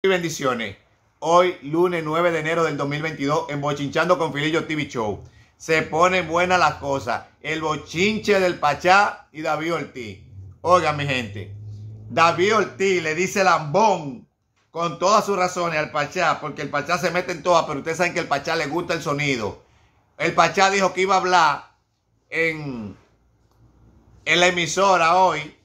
y bendiciones. Hoy, lunes 9 de enero del 2022, en Bochinchando con Filillo TV Show. Se ponen buenas las cosas. El bochinche del Pachá y David Ortiz. oiga mi gente. David Ortiz le dice lambón con todas sus razones al Pachá, porque el Pachá se mete en todas, pero ustedes saben que el Pachá le gusta el sonido. El Pachá dijo que iba a hablar en, en la emisora hoy.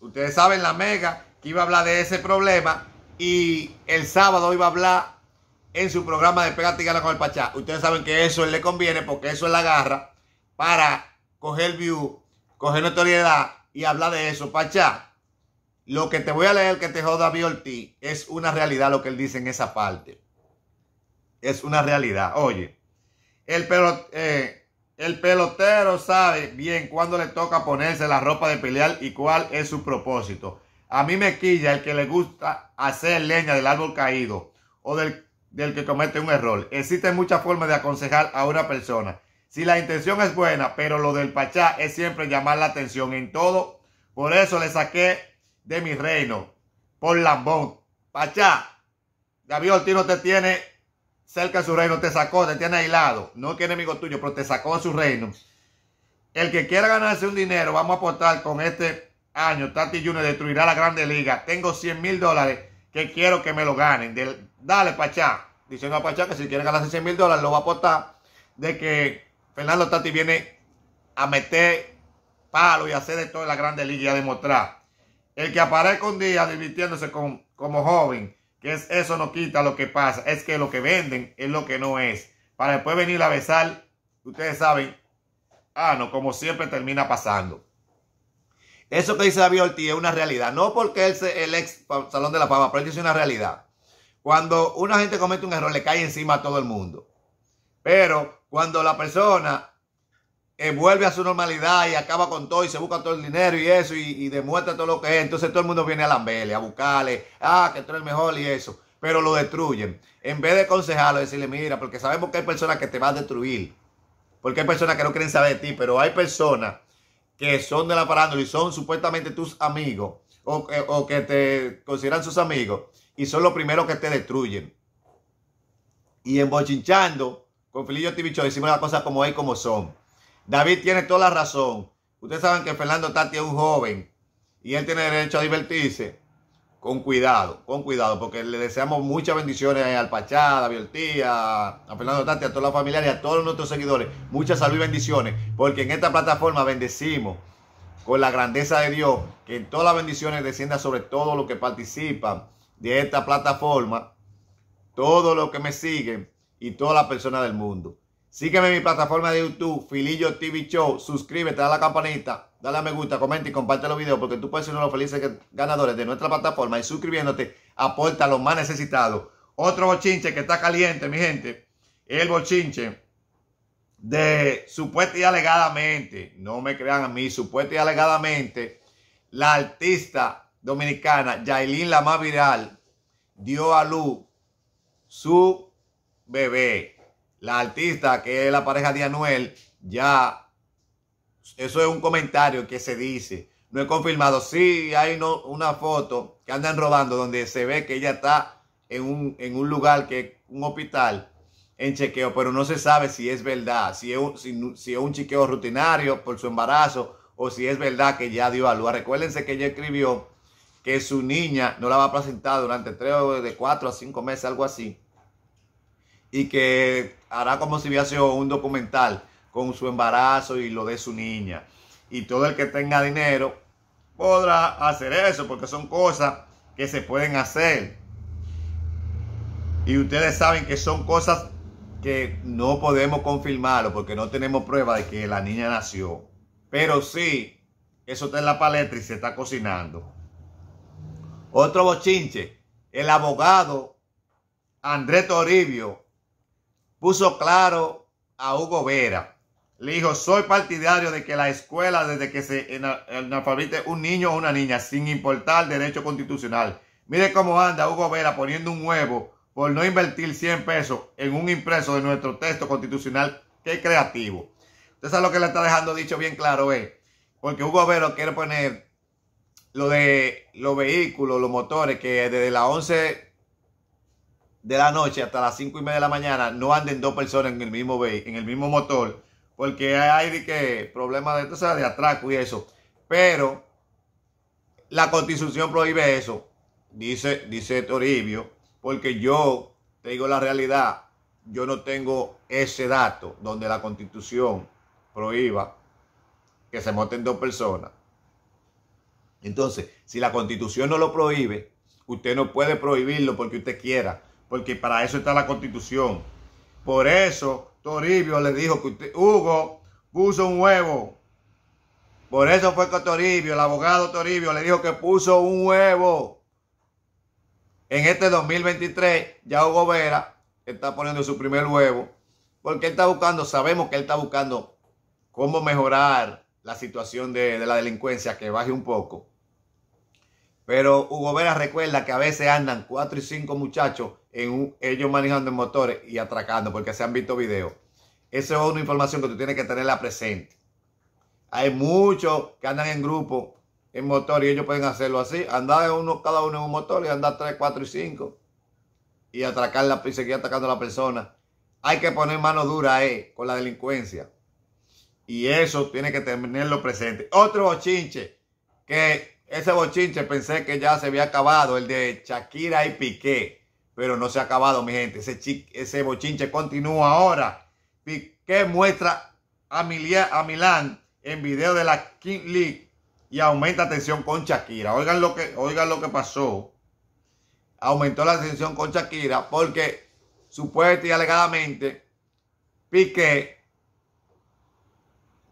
Ustedes saben la mega que iba a hablar de ese problema y el sábado iba a hablar en su programa de Pegate y con el Pachá. Ustedes saben que eso le conviene porque eso es la garra para coger view, coger notoriedad y hablar de eso. Pachá, lo que te voy a leer que te joda ti es una realidad lo que él dice en esa parte. Es una realidad. Oye, eh, el pelotero sabe bien cuándo le toca ponerse la ropa de pelear y cuál es su propósito. A mí me quilla el que le gusta hacer leña del árbol caído o del, que comete un error. Existen muchas formas de aconsejar a una persona. Si la intención es buena, pero lo del pachá es siempre llamar la atención en todo. Por eso le saqué de mi reino por Lambón. Pachá, David Ortiz no te tiene cerca de su reino, te sacó, te tiene aislado. No es que enemigo tuyo, pero te sacó de su reino. El que quiera ganarse un dinero, vamos a aportar con este años Tati Junior destruirá la Grande Liga. Tengo 100 mil dólares que quiero que me lo ganen. dale, Pachá. Diciendo a Pachá que si quiere ganarse 100 mil dólares, lo va a apostar de que Fernando Tati viene a meter palo y hacer de todo en la Grande Liga y a demostrar. El que aparezca un día divirtiéndose como joven, que eso no quita lo que pasa, es que lo que venden es lo que no es. Para después venir a besar, ustedes saben, ah, no, como siempre termina pasando. Eso que dice David Ortiz es una realidad. No porque él es el ex Salón de la Fama, pero él dice una realidad. Cuando una gente comete un error, le cae encima a todo el mundo. Pero cuando la persona eh, vuelve a su normalidad y acaba con todo y se busca todo el dinero y eso y, demuestra todo lo que es, entonces todo el mundo viene a lamberle, a buscarle, ah, que tú eres el mejor y eso. Pero lo destruyen. En vez de aconsejarlo, decirle, mira, porque sabemos que hay personas que te van a destruir. Porque hay personas que no quieren saber de ti, pero hay personas que son de la parándola y son supuestamente tus amigos eh, o, que te consideran sus amigos y son los primeros que te destruyen. Y embochinchando con Filillo Tibicho decimos las cosas como es como son. David tiene toda la razón. Ustedes saben que Fernando Tati es un joven y él tiene derecho a divertirse con cuidado, con cuidado, porque le deseamos muchas bendiciones al Pachá, a Bioltía, a Fernando Tati, a toda la familia a todos nuestros seguidores. Muchas salud y bendiciones, porque en esta plataforma bendecimos con la grandeza de Dios, que en todas las bendiciones descienda sobre todo lo que participan de esta plataforma, todos los que me siguen y todas las personas del mundo. Sígueme en mi plataforma de YouTube, Filillo TV Show. Suscríbete, dale a la campanita, dale a me gusta, comenta y comparte los videos porque tú puedes ser uno de los felices ganadores de nuestra plataforma y suscribiéndote aporta a los más necesitados. Otro bochinche que está caliente, mi gente, el bochinche de supuesta y alegadamente, no me crean a mí, supuesta y alegadamente, la artista dominicana Yailin más Viral dio a luz su bebé la artista que es la pareja de Anuel, ya eso es un comentario que se dice. No es confirmado. Sí, hay una foto que andan robando donde se ve que ella está en un, lugar que es un hospital en chequeo, pero no se sabe si es verdad, si es, un, si, un chequeo rutinario por su embarazo o si es verdad que ya dio a luz. Recuérdense que ella escribió que su niña no la va a presentar durante tres de cuatro a cinco meses, algo así y que hará como si hubiese un documental con su embarazo y lo de su niña. Y todo el que tenga dinero podrá hacer eso porque son cosas que se pueden hacer. Y ustedes saben que son cosas que no podemos confirmarlo porque no tenemos prueba de que la niña nació. Pero sí, eso está en la paleta y se está cocinando. Otro bochinche, el abogado André Toribio puso claro a Hugo Vera. Le dijo, soy partidario de que la escuela, desde que se analfabete un niño o una niña, sin importar derecho constitucional. Mire cómo anda Hugo Vera poniendo un huevo por no invertir 100 pesos en un impreso de nuestro texto constitucional. Qué creativo. Entonces, lo que le está dejando dicho bien claro es, eh. porque Hugo Vera quiere poner lo de los vehículos, los motores, que desde la 11 de la noche hasta las 5 y media de la mañana no anden dos personas en el mismo en el mismo motor, porque hay que problemas de, de atraco y eso. Pero la constitución prohíbe eso, dice, dice Toribio, porque yo te digo la realidad, yo no tengo ese dato donde la constitución prohíba que se moten dos personas. Entonces, si la constitución no lo prohíbe, usted no puede prohibirlo porque usted quiera porque para eso está la constitución. Por eso Toribio le dijo que usted, Hugo puso un huevo. Por eso fue que Toribio, el abogado Toribio, le dijo que puso un huevo. En este 2023, ya Hugo Vera está poniendo su primer huevo, porque él está buscando, sabemos que él está buscando cómo mejorar la situación de la delincuencia, que baje un poco. Pero Hugo Vera recuerda que a veces andan cuatro y cinco muchachos en un, ellos manejando en motores y atracando porque se han visto videos. Esa es una información que tú tienes que tenerla presente. Hay muchos que andan en grupo en motor y ellos pueden hacerlo así. Andar uno, cada uno en un motor y andar tres, cuatro y cinco y atracar la, y seguir atacando a la persona. Hay que poner mano dura eh, con la delincuencia. Y eso tiene que tenerlo presente. Otro chinche que ese bochinche pensé que ya se había acabado, el de Shakira y Piqué, pero no se ha acabado, mi gente. Ese, ese bochinche continúa ahora. Piqué muestra a, a Milán en video de la King League y aumenta tensión con Shakira. Oigan lo que, oigan lo que pasó. Aumentó la tensión con Shakira porque supuestamente y alegadamente Piqué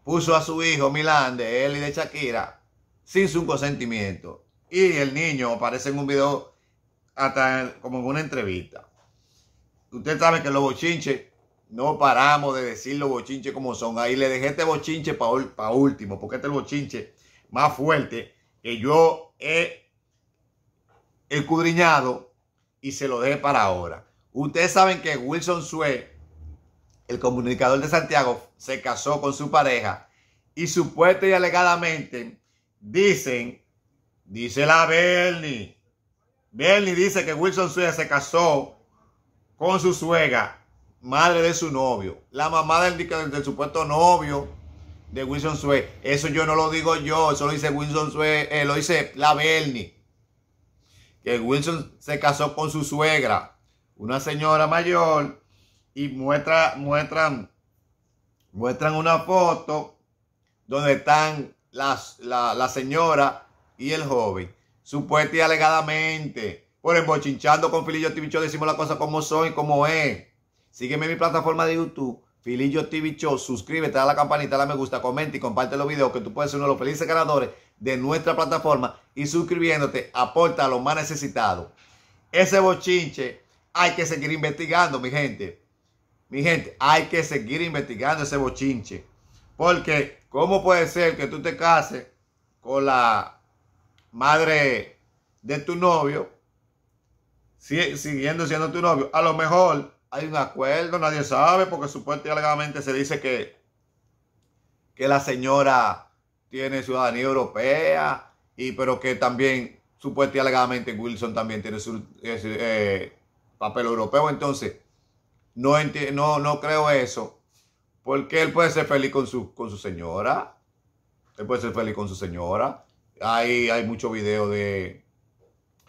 puso a su hijo Milán de él y de Shakira sin su consentimiento. Y el niño aparece en un video hasta como en una entrevista. Usted sabe que los bochinches, no paramos de decir los bochinches como son. Ahí le dejé este bochinche para pa último, porque este es el bochinche más fuerte que yo he escudriñado y se lo dejé para ahora. Ustedes saben que Wilson Sue, el comunicador de Santiago, se casó con su pareja y supuesto y alegadamente Dicen, dice la Bernie. Bernie dice que Wilson Suez se casó con su suegra, madre de su novio, la mamá del, del, supuesto novio de Wilson Suez. Eso yo no lo digo yo, eso lo dice Wilson Suez, eh, lo dice la Bernie. Que Wilson se casó con su suegra, una señora mayor, y muestra, muestran, muestran una foto donde están la, señora y el joven, Supuestamente y alegadamente, por embochinchando con Filillo TV Show, decimos la cosa como soy, y como es. Sígueme en mi plataforma de YouTube, Filillo TV Show, suscríbete, a la campanita, da me gusta, comenta y comparte los videos que tú puedes ser uno de los felices ganadores de nuestra plataforma y suscribiéndote aporta a lo más necesitado Ese bochinche hay que seguir investigando, mi gente. Mi gente, hay que seguir investigando ese bochinche. Porque ¿Cómo puede ser que tú te cases con la madre de tu novio, siguiendo siendo tu novio? A lo mejor hay un acuerdo, nadie sabe, porque supuestamente se dice que, que la señora tiene ciudadanía europea, y, pero que también supuestamente Wilson también tiene su eh, papel europeo. Entonces, no, no, no creo eso porque él puede ser feliz con su, con su señora. Él puede ser feliz con su señora. Hay, hay muchos videos de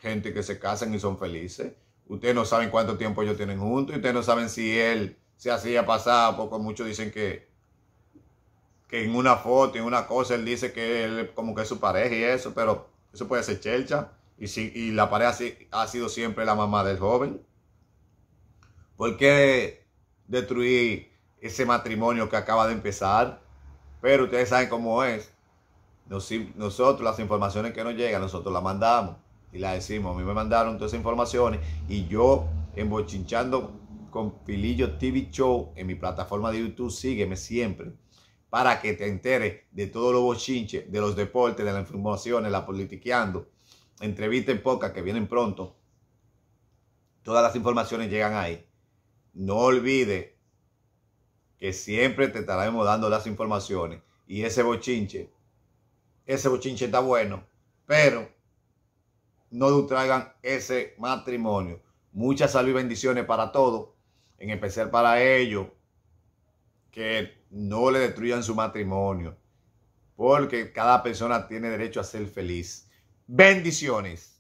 gente que se casan y son felices. Ustedes no saben cuánto tiempo ellos tienen juntos. Ustedes no saben si él se hacía pasar. Porque muchos dicen que, que en una foto, en una cosa, él dice que él como que es su pareja y eso. Pero eso puede ser chelcha. Y, y la pareja ha sido siempre la mamá del joven. ¿Por qué destruir ese matrimonio que acaba de empezar. Pero ustedes saben cómo es. nosotros las informaciones que nos llegan, nosotros las mandamos y las decimos. A mí me mandaron todas esas informaciones y yo en bochinchando con Pilillo TV Show en mi plataforma de YouTube, sígueme siempre para que te enteres de todos los bochinches, de los deportes, de las informaciones, la politiqueando, entrevistas en pocas que vienen pronto. Todas las informaciones llegan ahí. No olvide que siempre te estaremos dando las informaciones. Y ese bochinche, ese bochinche está bueno, pero no traigan ese matrimonio. Mucha salud y bendiciones para todos, en especial para ellos que no le destruyan su matrimonio, porque cada persona tiene derecho a ser feliz. Bendiciones.